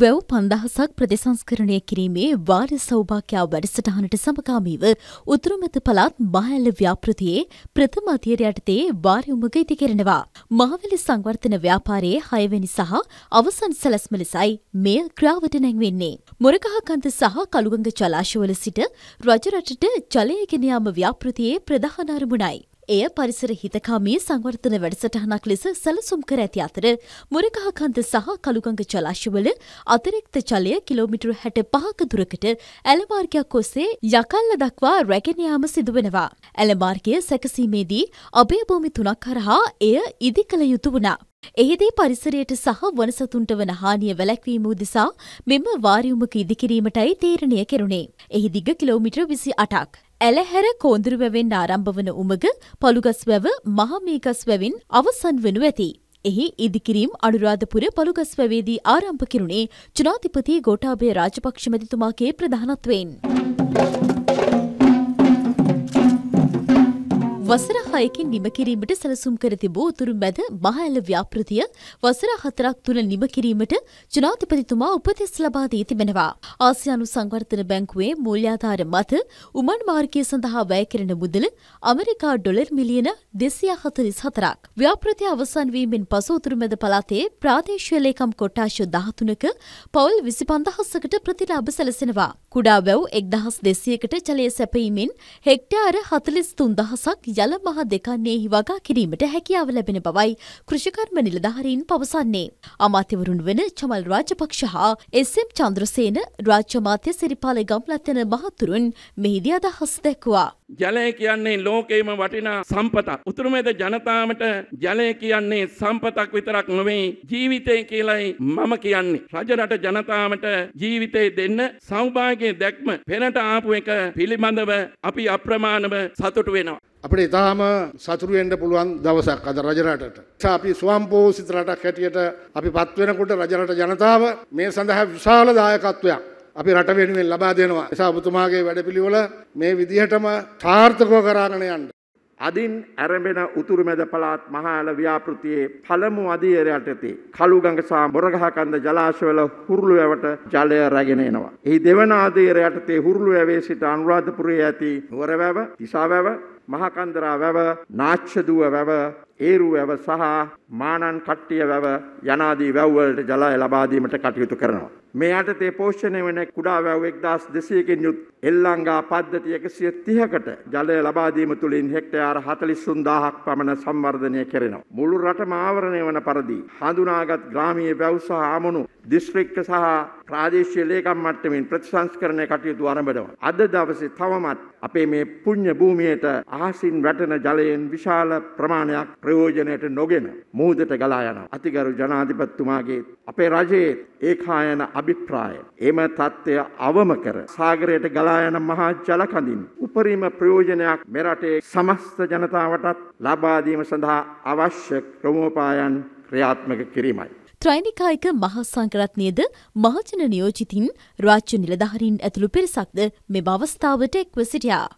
වැව් පන්දහසක් ප්‍රතිසංස්කරණය කිරීමේ වාර්ය සෞභාක්‍යාව වැඩසටහනට සමකාමීව උතුරුමැත පළාත් මහඇල්ල ව්‍යාපෘතියේ ප්‍රථම අතියර යටතේ වාර්යුමග ඉති කෙරෙනවා. මහවැලි සංවර්ධන ව්‍යාපාරයේ හයවැනි සහ අවසන් සැලස්ම ලෙසයි මෙය ක්‍රාවට නැංවෙන්නේ. මොරගහකන්ත සහ කළුගඟ ජලාශවල සිට රජරටට ජලය ගෙනයාම ව්‍යාපෘතියේ ප්‍රධාන අරමුණයි. එය පරිසර හිතකාමී සංවර්ධන වැඩසටහනක් ලෙස සැලසුම් කර ඇති අතර මුරකහකන්ද සහ කළුගඟ ජලාශවල අතිරික්ත ජලය කිලෝමිටර හැට පහක දුරකට ඇලමාර්ගයක් ඔස්සේ යකල්ල දක්වා රැගෙන යාම සිදුවෙනවා. ඇලමාර්ගය සැකසීමේදී අභයභූමි තුනක් කරහා එය ඉදි කළ යුතු වුණා. එහිදී පරිසරයට සහ වනසතුන්ට වන හානිය වැළැක්වීම උදෙසා මෙම වාරියුමක ඉදිකිරීමටයි තීරණය කෙරුණේ. එහි දිග කිලෝමීටර් විසි අටක්. ඇලහැර කෝන්දුරුවැවෙන් ආරම්භ වන උමග පළුගස් වැව මහමීගස් වැවින් අවසන් වනු ඇති. එහි ඉදිකිරීම් අනුරාධපුර පළුගස් වැවේදී ආරම්භ කිරුණේ ජනාධිපති ගෝඨාභය රාජපක්ෂ මැතිතුමාගේ ප්‍රධානත්වයෙන්. වසර හයකින් නිමකිරීමට සැලසුම් කර තිබූ උතුරු මැද මහඇල ව්‍යාපෘතිය වසර හතරක් තුළ නිමකිරීමට ජනාධිපතිතුමා උපදෙස් ලබා දී තිබෙනවා. ආසියානු සංවර්ධන බැංකුවේ මූල්‍යාධාර මත උමන් මාර්ගය සඳහා වැය කරන මුදල අමරිකා ඩොලර් මිලියන දෙසිය හතලිස් හතරක්. ව්‍යාපෘතිය අවසන් වීමෙන් පසු උතුරු මැද පළාතේ ප්‍රාදේශීය ලේකම් කොට්ටාශ දහතුනක පවුල් විසි පන්දහස්සකට ප්‍රතිලාභ සැලසෙනවා. කුඩා වැව් එක්දහස් දෙසියකට ජලය සැපීමෙන් හෙක්ටාර හතලිස් තුන්දහසක් ජල මහ දෙකන්නේෙහි වගා කිරීමට හැකියාව ලැබෙන බවයි කෘෂිකර්ම නිලධහරීන් පවසන්නේ. අමාත්‍යවරුන් වෙන චමල් රාජපක්ෂ හා එස්ම් චන්ද්‍රසේන රාජ්‍යමාත්‍ය සිරිපාල ගම්ලත්තන මහතුරුන් මෙහිදී අදහස් දැක්වා. ජලය කියන්නේ ලෝකේම වටිනා සම්පතක්. උතුරුමෙද ජනතාවට ජලය කියන්නේ සම්පතක් විතරක් නොවේ ජීවිතය කියලයි මම කියන්නේ. රජරට ජනතාවට ජීවිතේ දෙන්න සෞභාග්‍ය දැක්ම පෙරට ආපු එක පිළිබඳව අපි අප්‍රමාණව සතුටු වෙනවා. අපිට ඉතාම සතුරු වෙන්න පුළුවන් දවසක් අද රජරටට. අපි ස්වම්පෝසිත රටක් හැටියට අපි පත් වෙනකොට රජරට ජනතාව මේ සඳහා විශාල දායකත්වයක් අපි රට වෙනුවෙන් ලබා දෙනවා. නිසා ඔබතුමාගේ වැඩපිළිවෙල මේ විදිහටම සාර්ථකව කරගෙන යන්න. අදින් ඇරඹෙන උතුරුමැද පළාත් මහාල ව්‍යාපෘතියේ පළමු අදියර යටතේ කළුගඟ සහ බොරගහකන්ද ජලාශවල හුරුළු වැවට ජලය රැගෙන එනවා. එහි දෙවන අදියර යටතේ හුරුළු වැවේ සිට අනුරාධපුරයේ ඇති නුවර වැව, තිසා වැව, මහකන්දරා වැව, නාච්චදුව වැව, ඒරු වැව සහ මානන් කට්ටිය වැව යනාදී වැව්වලට ජලය ලබා දීමට කටයුතු කරනවා. මේ යටතේ පෝෂණය වන කුඩා වැව් 1200කින් යුත් එල්ලංගා පද්ධති 130කට ජලය ලබා දීම තුලින් හෙක්ටයාර 43000ක් පමණ සංවර්ධනය කෙරෙනවා. මුළු රටම ආවරණය වන පරිදි හඳුනාගත් ග්‍රාමීය වැව් සහ ආමුණු දිස්ත්‍රික්ක සහ ප්‍රාදේශීය ලේකම් මට්ටමින් ප්‍රතිසංස්කරණය කටයුතු ආරම්භනවා. අද දවසේ තවමත් අපේ මේ පුණ්‍ය භූමියට අහසින් වැටෙන ජලයෙන් විශාල ප්‍රමාණයක් ප්‍රයෝජනයට නොගෙන මුහුදට ගලා යනවා. අතිගරු ජනාධිපතිතුමාගේ අපේ රජයේ ඒකායන අභිප්‍රාය එම தත්ත්වය අවම කර සාගරයට ගලා යන මහා ජල කඳින් උපරිම ප්‍රයෝජනයක් මෙරටේ සමස්ත ජනතාවටත් ලබා දීම සඳහා අවශ්‍ය ක්‍රමෝපායන් ක්‍රියාත්මක කිරීමයි. ත්‍රයිනිකායික මහා සංකරත්නයේද මහජන නියෝජිතින් රාජ්‍ය නිලධාරීන් ඇතුළු පිරිසක්ද මෙම අවස්ථාවට එක්ව සිටියා.